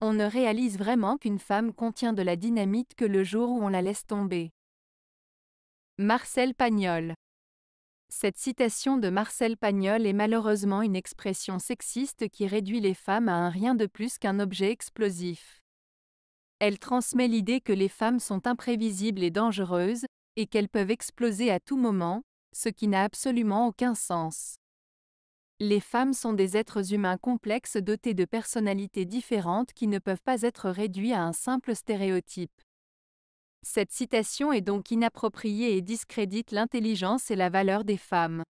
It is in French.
On ne réalise vraiment qu'une femme contient de la dynamite que le jour où on la laisse tomber. Marcel Pagnol Cette citation de Marcel Pagnol est malheureusement une expression sexiste qui réduit les femmes à un rien de plus qu'un objet explosif. Elle transmet l'idée que les femmes sont imprévisibles et dangereuses, et qu'elles peuvent exploser à tout moment, ce qui n'a absolument aucun sens. Les femmes sont des êtres humains complexes dotés de personnalités différentes qui ne peuvent pas être réduits à un simple stéréotype. Cette citation est donc inappropriée et discrédite l'intelligence et la valeur des femmes.